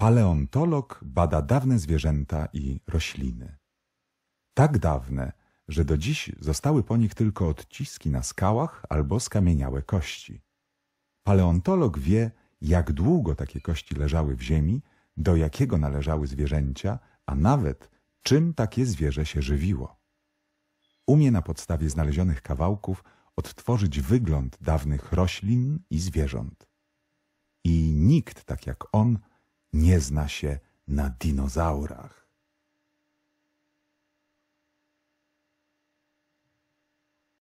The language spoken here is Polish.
Paleontolog bada dawne zwierzęta i rośliny. Tak dawne, że do dziś zostały po nich tylko odciski na skałach albo skamieniałe kości. Paleontolog wie, jak długo takie kości leżały w ziemi, do jakiego należały zwierzęcia, a nawet czym takie zwierzę się żywiło. Umie na podstawie znalezionych kawałków odtworzyć wygląd dawnych roślin i zwierząt. I nikt tak jak on nie zna się na dinozaurach.